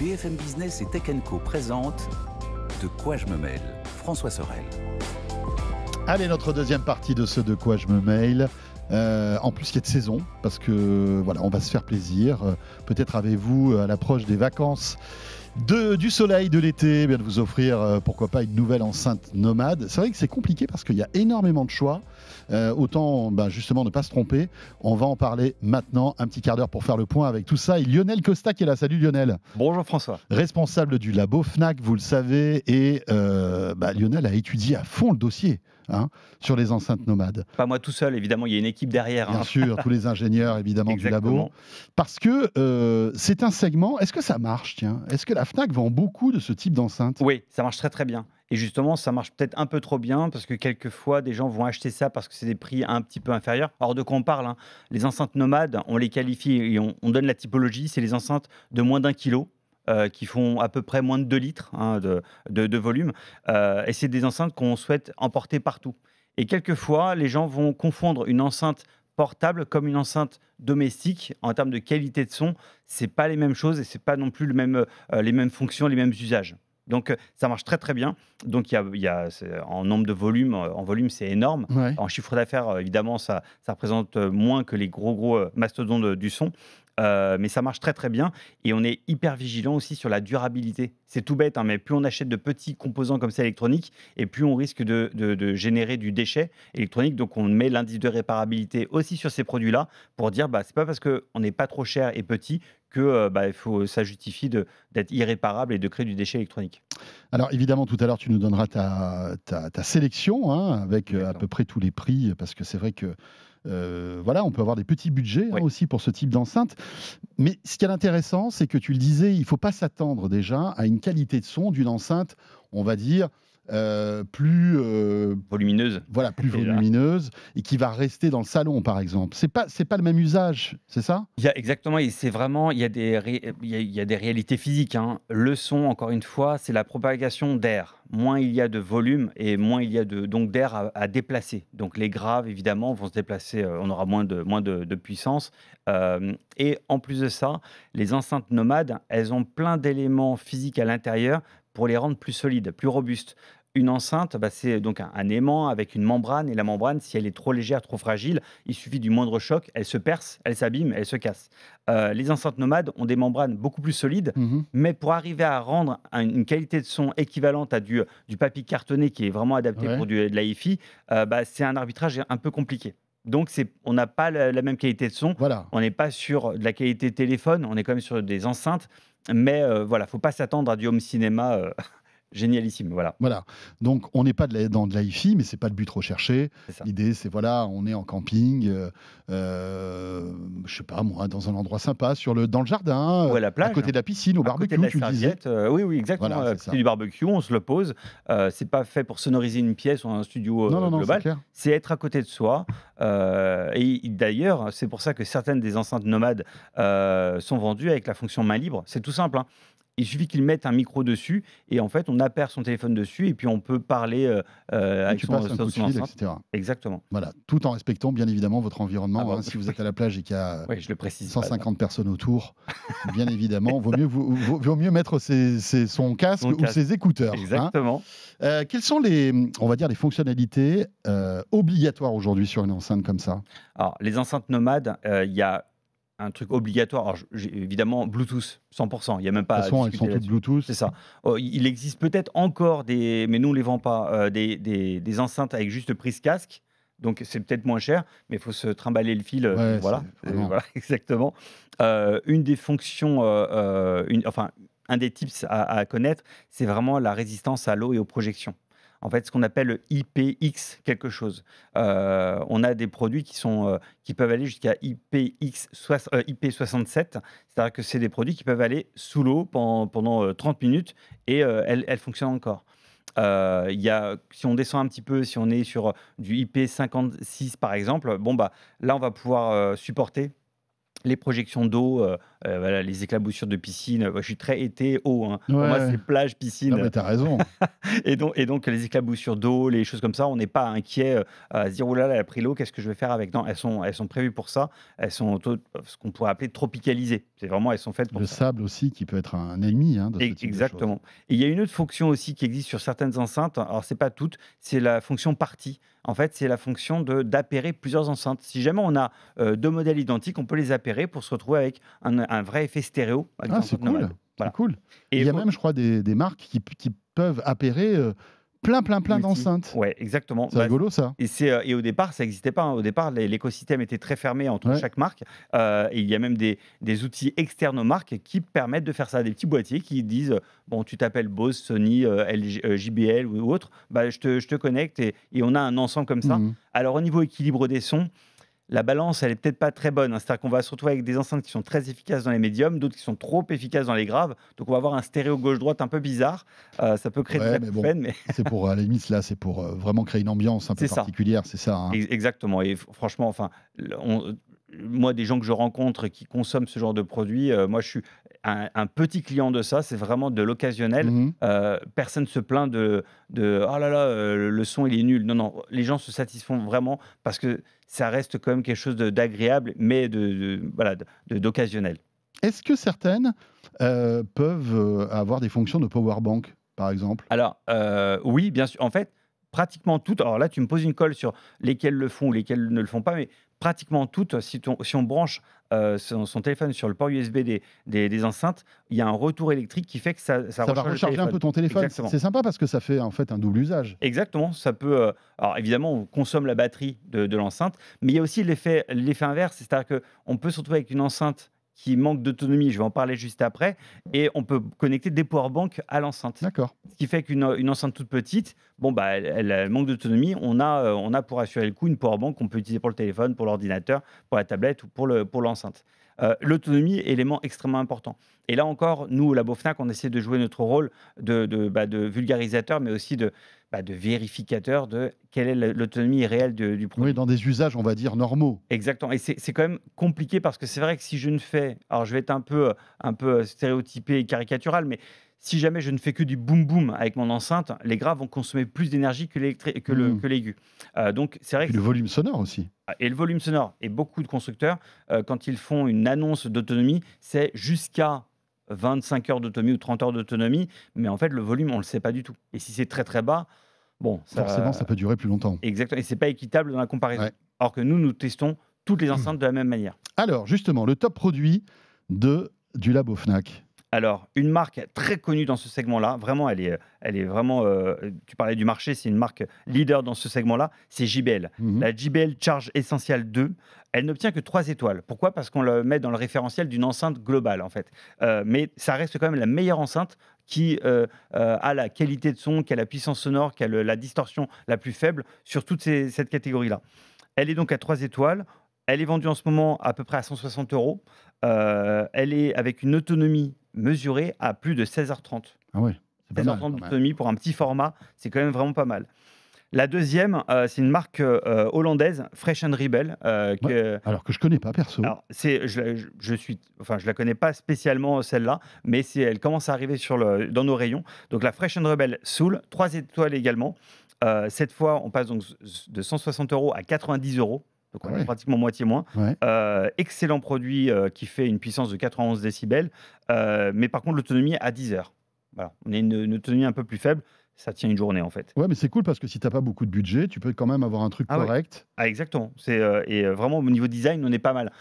BFM Business et Tech présentent présente De quoi je me mêle François Sorel. Allez, notre deuxième partie de ce De quoi je me mêle. Euh, en plus, il y a de saison, parce que voilà, on va se faire plaisir. Euh, peut-être avez-vous, à l'approche des vacances, du soleil, de l'été, eh de vous offrir euh, pourquoi pas une nouvelle enceinte nomade. C'est vrai que c'est compliqué parce qu'il y a énormément de choix. Euh, autant ben, justement ne pas se tromper. On va en parler maintenant, un petit quart d'heure pour faire le point avec tout ça. Et Lionel Costa qui est là. Salut Lionel. Bonjour François. Responsable du labo FNAC, vous le savez. Et euh, ben, Lionel a étudié à fond le dossier. Hein, sur les enceintes nomades. Pas moi tout seul, évidemment, il y a une équipe derrière. Hein. Bien sûr, tous les ingénieurs, évidemment, du labo. Parce que euh, c'est un segment, est-ce que ça marche, tiens Est-ce que la FNAC vend beaucoup de ce type d'enceinte Oui, ça marche très très bien. Et justement, ça marche peut-être un peu trop bien parce que quelquefois, des gens vont acheter ça parce que c'est des prix un petit peu inférieurs. Or, de quoi on parle hein. Les enceintes nomades, on les qualifie et on donne la typologie c'est les enceintes de moins d'un kilo, euh, qui font à peu près moins de 2 litres hein, de, volume. Euh, et c'est des enceintes qu'on souhaite emporter partout. Et quelquefois, les gens vont confondre une enceinte portable comme une enceinte domestique en termes de qualité de son. n'est pas les mêmes choses et ce c'est pas non plus euh, les mêmes fonctions, les mêmes usages. Donc ça marche très très bien. Donc il y a, en nombre de volumes, en volume c'est énorme. En chiffre d'affaires, évidemment, ça, représente moins que les gros gros mastodons du son. Euh, mais ça marche très très bien et on est hyper vigilant aussi sur la durabilité. C'est tout bête, hein, mais plus on achète de petits composants comme ça électroniques et plus on risque de, générer du déchet électronique. Donc on met l'indice de réparabilité aussi sur ces produits-là pour dire bah c'est pas parce qu'on n'est pas trop cher et petit que euh, bah, faut, ça justifie d'être irréparable et de créer du déchet électronique. Alors évidemment, tout à l'heure, tu nous donneras ta, ta, sélection hein, avec euh, à peu près tous les prix, parce que c'est vrai que euh, voilà, on peut avoir des petits budgets hein, aussi pour ce type d'enceinte. Mais ce qui est intéressant, c'est que tu le disais, il ne faut pas s'attendre déjà à une qualité de son d'une enceinte, on va dire, euh, plus euh, volumineuse. Voilà, plus volumineuse et qui va rester dans le salon, par exemple. C'est pas c'est pas le même usage, c'est ça Il y exactement, c'est vraiment il y a des des réalités physiques. Hein. Le son, encore une fois, c'est la propagation d'air. Moins il y a de volume et moins il y a de donc d'air à, déplacer. Donc les graves évidemment vont se déplacer. Euh, on aura moins de moins de, puissance. et en plus de ça, les enceintes nomades, elles ont plein d'éléments physiques à l'intérieur pour les rendre plus solides, plus robustes une enceinte, bah, c'est donc un, aimant avec une membrane. Et la membrane, si elle est trop légère, trop fragile, il suffit du moindre choc, elle se perce, elle s'abîme, elle se casse. Euh, les enceintes nomades ont des membranes beaucoup plus solides, mmh mais pour arriver à rendre une qualité de son équivalente à euh, du, papier cartonné qui est vraiment adapté pour du, euh, de la hi bah, c'est un arbitrage un peu compliqué. Donc, on n'a pas la, même qualité de son. On n'est pas sur de la qualité téléphone, on est quand même sur des enceintes. Mais il voilà, faut pas s'attendre à du home cinéma. génialissime. Voilà. Voilà. Donc, on n'est pas de la, dans de l'IFI, mais c'est pas le but recherché. L'idée, c'est voilà, on est en camping, euh, ne euh, je sais pas moi, dans un endroit sympa, sur le, dans le jardin, euh, à, côté de la piscine, au barbecue, tu disais. Euh, oui, oui, exactement. c'est du barbecue, on se le pose. c'est pas fait pour sonoriser une pièce ou un studio non, non, global. C'est être à côté de soi. et d'ailleurs, c'est pour ça que certaines des enceintes nomades sont vendues avec la fonction main libre. C'est tout simple. Hein. Il suffit qu'il mette un micro dessus et en fait, on aperçoit son téléphone dessus et puis on peut parler euh, euh avec son, son, fil, etc. Exactement. Voilà, tout en respectant bien évidemment votre environnement. Ah hein, si vous êtes à la plage et qu'il y a 150 personnes autour, bien évidemment, vaut mieux, vaut, mieux mettre son casque ou ses écouteurs. Hein. Exactement. Euh, quelles sont les, on va dire, les fonctionnalités euh, obligatoires aujourd'hui sur une enceinte comme ça Alors, les enceintes nomades, il y a un truc obligatoire. Alors, évidemment, Bluetooth, 100%. Il n'y a même pas. De toute façon, sont Bluetooth. C'est ça. Oh, il existe peut-être encore des, mais nous, on ne les vend pas, euh, des, des, enceintes avec juste prise casque. Donc, c'est peut-être moins cher, mais il faut se trimballer le fil. Euh, voilà. voilà, exactement. Euh, une des fonctions, une, enfin, un des tips à connaître, c'est vraiment la résistance à l'eau et aux projections en fait ce qu'on appelle IPX quelque chose. Euh, on a des produits qui, sont, euh, qui peuvent aller jusqu'à IPX IP67, euh, c'est-à-dire que c'est des produits qui peuvent aller sous l'eau pendant, pendant 30 minutes et elles, fonctionnent encore. y si on descend un petit peu, si on est sur du IP56 par exemple, bon bah là on va pouvoir supporter les projections d'eau, euh, euh, les éclaboussures de piscine. Euh, je suis très été eau. Hein. Pour moi, c'est plage, piscine. Non, mais t'as raison. et, donc, et donc, les éclaboussures d'eau, les choses comme ça, on n'est pas inquiet à se dire oh elle a pris l'eau, qu'est-ce que je vais faire avec Non, elles sont, elles sont prévues pour ça. Elles sont ce qu'on pourrait appeler tropicalisées. C'est vraiment, elles sont faites pour Le sable aussi, qui peut être un ennemi hein, Exactement. et il y a une autre fonction aussi qui existe sur certaines enceintes. Alors, c'est pas toutes, c'est la fonction partie en fait, c'est la fonction d'appairer plusieurs enceintes. Si jamais on a euh, deux modèles identiques, on peut les appairer pour se retrouver avec un, vrai effet stéréo. Ah, c'est cool. il y a même, je crois, des, marques qui, qui peuvent appairer. Euh, plein, plein, plein d'enceintes. Ouais, exactement. C'est bah, rigolo ça. Et, c'est, euh, et au départ, ça n'existait pas. Hein. Au départ, l'écosystème était très fermé entre chaque marque. Euh, il y a même des, outils externes aux marques qui permettent de faire ça. Des petits boîtiers qui disent euh, Bon, tu t'appelles Bose, Sony, LG, JBL ou autre, bah, je, te, connecte et, on a un ensemble comme ça. Mhm. Alors, au niveau équilibre des sons, la balance, elle est peut-être pas très bonne. Hein. C'est-à-dire qu'on va se retrouver avec des enceintes qui sont très efficaces dans les médiums, d'autres qui sont trop efficaces dans les graves. Donc on va avoir un stéréo gauche-droite un peu bizarre. Euh, ça peut créer des de c'est pour à la limite là, c'est pour euh, vraiment créer une ambiance un peu particulière, c'est ça. Hein. Exactement. Et franchement, enfin, moi, des gens que je rencontre qui consomment ce genre de produits, euh, moi, je suis un, petit client de ça. C'est vraiment de l'occasionnel. Mmh personne ne se plaint de, de oh là là, le son, il est nul. Non, non, les gens se satisfont vraiment parce que ça reste quand même quelque chose d'agréable, mais de, d'occasionnel. Est-ce que certaines euh, peuvent euh, avoir des fonctions de power bank, par exemple Alors, euh, oui, bien sûr. En fait, pratiquement toutes. Alors là, tu me poses une colle sur lesquelles le font ou lesquelles ne le font pas, mais pratiquement toutes, si, on branche euh, son, téléphone sur le port USB des, enceintes, il y a un retour électrique qui fait que ça, recharge un peu ton téléphone. C'est sympa parce que ça fait en fait un double usage. Exactement. Ça peut. Euh, alors évidemment, on consomme la batterie de, de l'enceinte, mais il y a aussi l'effet inverse, c'est-à-dire qu'on peut se retrouver avec une enceinte qui manque d'autonomie, je vais en parler juste après, et on peut connecter des powerbanks à l'enceinte. D'accord. Ce qui fait qu'une enceinte toute petite, bon, bah, elle, manque d'autonomie, on a, euh, on a pour assurer le coup une powerbank qu'on peut utiliser pour le téléphone, pour l'ordinateur, pour la tablette ou pour l'enceinte. Le, pour euh, est l'autonomie, élément extrêmement important. Et là encore, nous, au Labo FNAC, on essaie de jouer notre rôle de, de, bah, vulgarisateur, mais aussi de, bah, de vérificateur de quelle est l'autonomie réelle du produit. Oui, dans des usages, on va dire, normaux. Exactement. Et c'est quand même compliqué parce que c'est vrai que si je ne fais, alors je vais être un peu, un peu stéréotypé et caricatural, mais si jamais je ne fais que du boom boom avec mon enceinte, les graves vont consommer plus d'énergie que mmh. l'aigu. Euh, donc c'est vrai. Et le volume sonore aussi. Ah, et le volume sonore. Et beaucoup de constructeurs, euh, quand ils font une annonce d'autonomie, c'est jusqu'à 25 heures d'autonomie ou 30 heures d'autonomie, mais en fait le volume on le sait pas du tout. Et si c'est très très bas, bon. Ça... Forcément, ça peut durer plus longtemps. Exactement. Et c'est pas équitable dans la comparaison. Alors que nous, nous testons toutes les mmh. enceintes de la même manière. Alors justement, le top produit de du labo Fnac. Alors, une marque très connue dans ce segment-là, vraiment, elle est, elle est vraiment. Euh, tu parlais du marché, c'est une marque leader dans ce segment-là, c'est JBL. Mhm. La JBL Charge Essential 2, elle n'obtient que 3 étoiles. Pourquoi Parce qu'on la met dans le référentiel d'une enceinte globale, en fait. Euh, mais ça reste quand même la meilleure enceinte qui euh, a la qualité de son, qui a la puissance sonore, qui a la distorsion la plus faible sur toute cette catégorie-là. Elle est donc à 3 étoiles. Elle est vendue en ce moment à peu près à 160 euros. Euh, elle est avec une autonomie mesurée à plus de 16h30. Ah 16h30 d'autonomie pour un petit format, c'est quand même vraiment pas mal. La deuxième, euh, c'est une marque euh, hollandaise, Fresh and Rebel. Alors que je connais pas perso. c'est, je, ne enfin, la connais pas spécialement celle-là, mais c'est, elle commence à arriver sur dans nos rayons. Donc la Fresh and Rebel Soul, trois étoiles également. cette fois, on passe donc de 160 euros à 90 euros donc on ah pratiquement moitié moins. Euh, excellent produit euh, qui fait une puissance de 91 décibels, euh, mais par contre l'autonomie à 10 heures. Voilà, on est une, autonomie un peu plus faible. Ça tient une journée en fait. Ouais, mais c'est cool parce que si t'as pas beaucoup de budget, tu peux quand même avoir un truc ah correct. Ah, exactement. C'est et vraiment au niveau design, on est pas mal.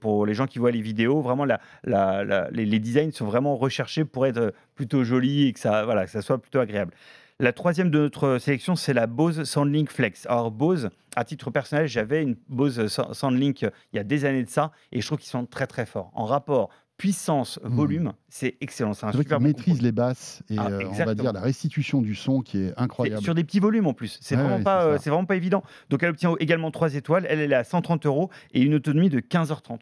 pour les gens qui voient les vidéos, vraiment la, les, designs sont vraiment recherchés pour être plutôt jolis et que ça voilà que ça soit plutôt agréable. La troisième de notre sélection, c'est la Bose Soundlink Flex. Alors Bose, à titre personnel, j'avais une Bose Soundlink euh, il y a des années de ça, et je trouve qu'ils sont très très forts. En rapport puissance, hmm. volume, c'est excellent. C'est un super maîtrise les basses et ah, euh, on va dire la restitution du son qui est incroyable. Et sur des petits volumes en plus, c'est vraiment pas, euh, c'est vraiment pas évident. Donc elle obtient également trois étoiles. Elle, elle est à 130 euros et une autonomie de 15h30.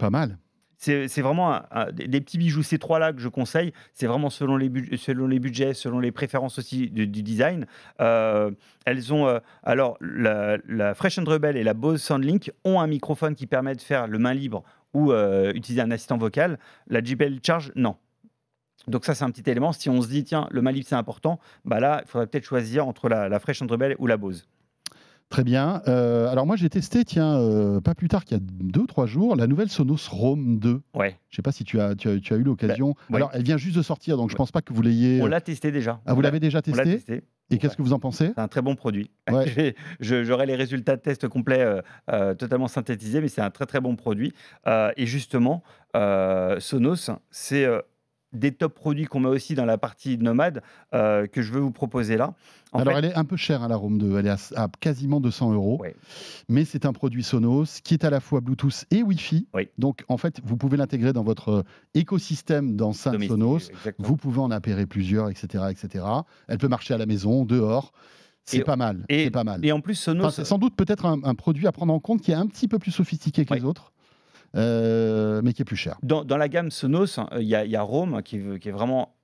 Pas mal c'est vraiment des petits bijoux. Ces trois-là que je conseille, c'est vraiment selon les, selon les budgets, selon les préférences aussi du, design. Euh, elles ont, euh, alors, la, Fresh and Rebel et la Bose Soundlink ont un microphone qui permet de faire le main libre ou euh, utiliser un assistant vocal. La JBL Charge, non. Donc ça, c'est un petit élément. Si on se dit, tiens, le main libre, c'est important, bah là, il faudrait peut-être choisir entre la, la Fresh and Rebel ou la Bose. Très bien. Euh, alors moi j'ai testé, tiens, euh, pas plus tard qu'il y a deux, trois jours, la nouvelle Sonos Rome 2. Ouais. Je sais pas si tu as, tu as, eu l'occasion. Ben, alors elle vient juste de sortir, donc je je pense pas que vous l'ayez. On euh, l'a testé déjà. Ah, vous l'avez déjà testé, Et qu'est-ce que vous en pensez C'est un très bon produit. J'aurai les résultats de test complets totalement synthétisés, mais c'est un très très bon produit. et justement, Sonos, c'est des top produits qu'on met aussi dans la partie nomade euh, que je veux vous proposer là. Alors, elle est un peu chère à hein, la Rome 2, elle est à, quasiment 200 euros. Mais c'est un produit Sonos qui est à la fois Bluetooth et Wi-Fi. Donc, en fait, vous pouvez l'intégrer dans votre euh, écosystème d'enceinte Sonos. Vous pouvez en appairer plusieurs, etc., etc. Elle peut marcher à la maison, dehors. C'est pas mal. C'est pas mal. Et en plus, Sonos. sans doute peut-être un, produit à prendre en compte qui est un petit peu plus sophistiqué que les autres. Euh, mais qui est plus cher. Dans, la gamme Sonos, hein, il y, a Rome qui, qui est vraiment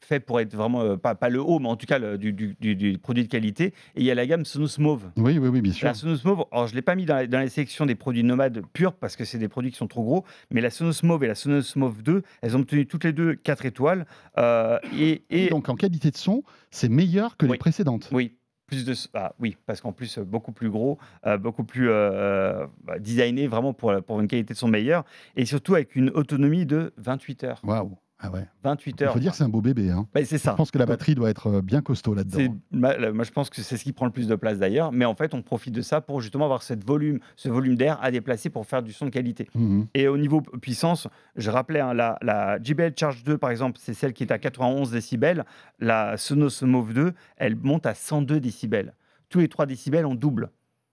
fait pour être vraiment, euh, pas, pas le haut, mais en tout cas du, produit de qualité. Et il y a la gamme Sonos Mauve. Oui, oui, oui, bien sûr. La Sonos Mauve, alors je ne l'ai pas mis dans la, dans la, des produits nomades purs parce que c'est des produits qui sont trop gros, mais la Sonos Mauve et la Sonos Mauve 2, elles ont obtenu toutes les deux 4 étoiles. Euh, et, donc en qualité de son, c'est meilleur que les précédentes. Oui, plus de ah oui parce qu'en plus euh, beaucoup plus gros euh, beaucoup plus euh, bah, designé vraiment pour, pour une qualité de son meilleur et surtout avec une autonomie de 28 heures waouh 28 ah heures. Il faut dire que c'est un beau bébé. Hein. Bah, c'est ça. Je pense que la batterie doit être euh, bien costaud là-dedans. Hein. Moi, je pense que c'est ce qui prend le plus de place d'ailleurs. Mais en fait, on profite de ça pour justement avoir cette volume, ce volume d'air à déplacer pour faire du son de qualité. Mmh Et au niveau puissance, je rappelais hein, la, JBL Charge 2 par exemple, c'est celle qui est à 91 décibels. La Sonos Move 2, elle monte à 102 décibels. Tous les 3 décibels, en double.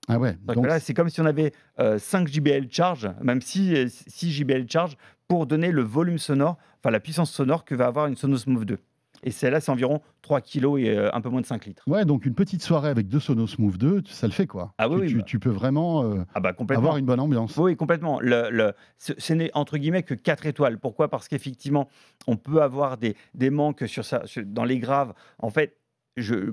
Ah ouais. Donc, là, c'est comme si on avait 5 euh, JBL charge, même si 6 euh, JBL charge pour donner le volume sonore, enfin la puissance sonore que va avoir une Sonos Move 2. Et celle-là, c'est environ 3 kg et euh, un peu moins de 5 litres. Ouais, donc une petite soirée avec deux Sonos Move 2, ça le fait quoi. Ah oui, tu, bah. peux vraiment euh, ah bah, avoir une bonne ambiance. Oui, complètement. Le, ce, n'est entre guillemets que 4 étoiles. Pourquoi Parce qu'effectivement, on peut avoir des, des manques sur ça, dans les graves. En fait, je,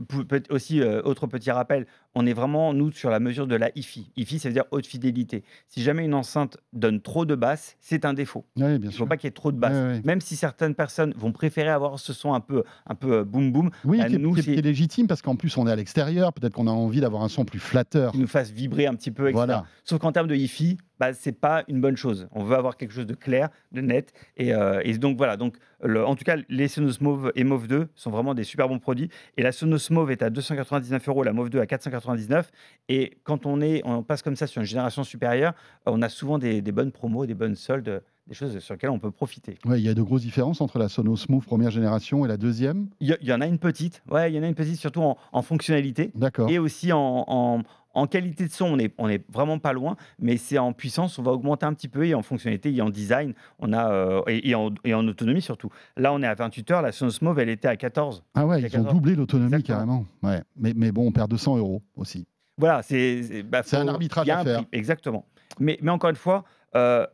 aussi, euh, autre petit rappel, on est vraiment, nous, sur la mesure de la IFI. IFI, ça veut dire haute fidélité. Si jamais une enceinte donne trop de basses, c'est un défaut. Il ne faut pas qu'il y ait trop de basses. Même si certaines personnes vont préférer avoir ce son un peu, un peu euh, boum boum. Oui, bah, qui, nous, est, légitime parce qu'en plus, on est à l'extérieur. Peut-être qu'on a envie d'avoir un son plus flatteur. Qui nous fasse vibrer un petit peu, etc. Voilà. Sauf qu'en termes de IFI, bah, c'est pas une bonne chose. On veut avoir quelque chose de clair, de net. Et, euh, et donc voilà, donc, le, en tout cas, les Sonos Move et Move 2 sont vraiment des super bons produits. Et la Sonos Move est à 299 euros, la Move 2 à 499. Et quand on, est, on passe comme ça sur une génération supérieure, on a souvent des, des bonnes promos, des bonnes soldes des choses sur lesquelles on peut profiter. il y a de grosses différences entre la Sonos Move première génération et la deuxième Il y, en a une petite, ouais, il y en a une petite surtout en, en fonctionnalité et aussi en, en, en qualité de son, on n'est on est vraiment pas loin, mais c'est en puissance, on va augmenter un petit peu et en fonctionnalité et en design, on a, euh, et, et, en, autonomie surtout. Là, on est à 28 heures, la Sonos Move, elle était à 14. Ah ouais, ils ont doublé l'autonomie carrément. Ouais. Mais, mais bon, on perd 200 euros aussi. Voilà, c'est bah, un arbitrage à un faire. exactement. Mais, encore une fois, euh,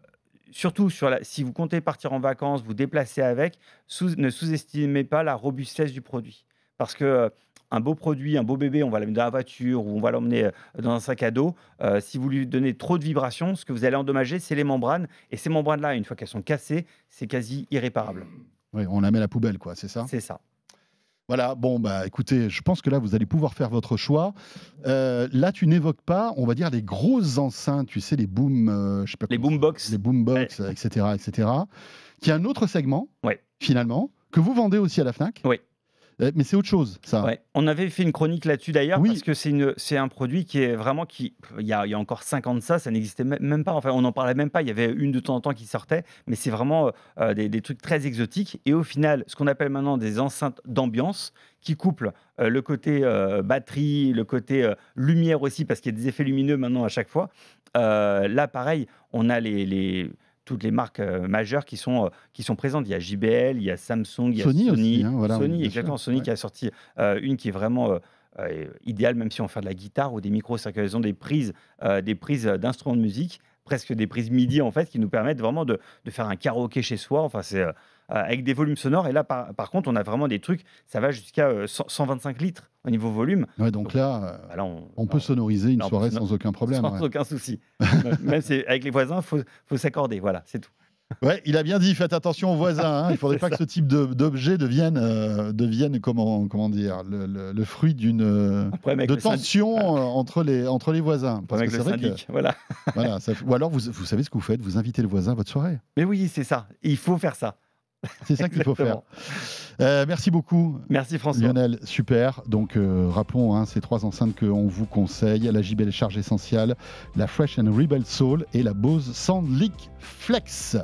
surtout sur la, si vous comptez partir en vacances, vous déplacer avec, ne sous-estimez pas la robustesse du produit. Parce que euh, un beau produit, un beau bébé, on va l'emmener dans la voiture ou on va l'emmener euh, dans un sac à dos. Euh, si vous lui donnez trop de vibrations, ce que vous allez endommager, c'est les membranes. Et ces membranes-là, une fois qu'elles sont cassées, c'est quasi irréparable. Oui, on la met à la poubelle, quoi, c'est ça C'est ça. Voilà, bon, bah écoutez, je pense que là, vous allez pouvoir faire votre choix. Euh, là, tu n'évoques pas, on va dire, les grosses enceintes, tu sais, les boom. je sais pas les boombox. Les boombox, etc., etc. Qui a un autre segment, ouais. finalement, que vous vendez aussi à la Fnac. Oui. Euh, mais c'est autre chose, ça. On avait fait une chronique là-dessus d'ailleurs, parce que c'est un produit qui est vraiment qui. Il y a, encore 50 ans de ça, ça n'existait même pas. Enfin, on n'en parlait même pas. Il y avait une de temps en temps qui sortait, mais c'est vraiment euh, euh, des, trucs très exotiques. Et au final, ce qu'on appelle maintenant des enceintes d'ambiance qui couplent le côté batterie, le côté lumière aussi, parce qu'il y a des effets lumineux maintenant à chaque fois. là, pareil, on a les toutes les marques euh, majeures qui sont, euh, qui sont présentes. Il y a JBL, il y a Samsung, il y a Sony. Sony, hein, qui a sorti euh, une qui est vraiment idéale, même si on fait de la guitare ou des micros, c'est ont des prises, des prises d'instruments de musique, presque des prises MIDI en fait, qui nous permettent vraiment de, de faire un karaoké chez soi. Enfin, c'est euh, avec des volumes sonores. Et là, par, contre, on a vraiment des trucs, ça va jusqu'à 125 euh, litres au niveau volume. donc, là, euh, bah on, peut sonoriser une soirée sans aucun problème. Sans aucun souci. Même avec les voisins, il faut, s'accorder. Voilà, c'est tout. Ouais, il a bien dit, faites attention aux voisins. Hein. Il ne faudrait pas que ce type d'objet devienne, comment, comment dire, le, fruit d'une de tension ah. entre, les, entre les voisins. Parce que voilà. ou alors, vous, vous savez ce que vous faites, vous invitez le voisin à votre soirée. Mais oui, c'est ça. Il faut faire ça. C'est ça qu'il faut faire. Euh, merci beaucoup. Merci François. Lionel, super. Donc euh, rappelons hein, ces trois enceintes qu'on vous conseille la JBL Charge Essentielle, la Fresh and Rebel Soul et la Bose Sound Flex.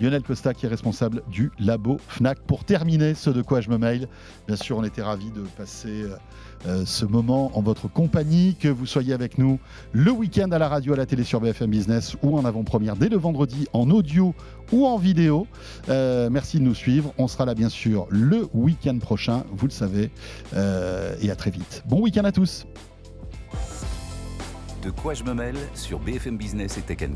Lionel Costa qui est responsable du labo FNAC. Pour terminer ce de quoi je me mail, bien sûr on était ravis de passer euh, euh, ce moment en votre compagnie, que vous soyez avec nous le week-end à la radio, à la télé sur BFM Business ou en avant-première dès le vendredi en audio ou en vidéo. Euh, merci de nous suivre. On sera là bien sûr le week-end prochain, vous le savez. et à très vite. Bon week-end à tous. De quoi je me mêle sur BFM Business et Tech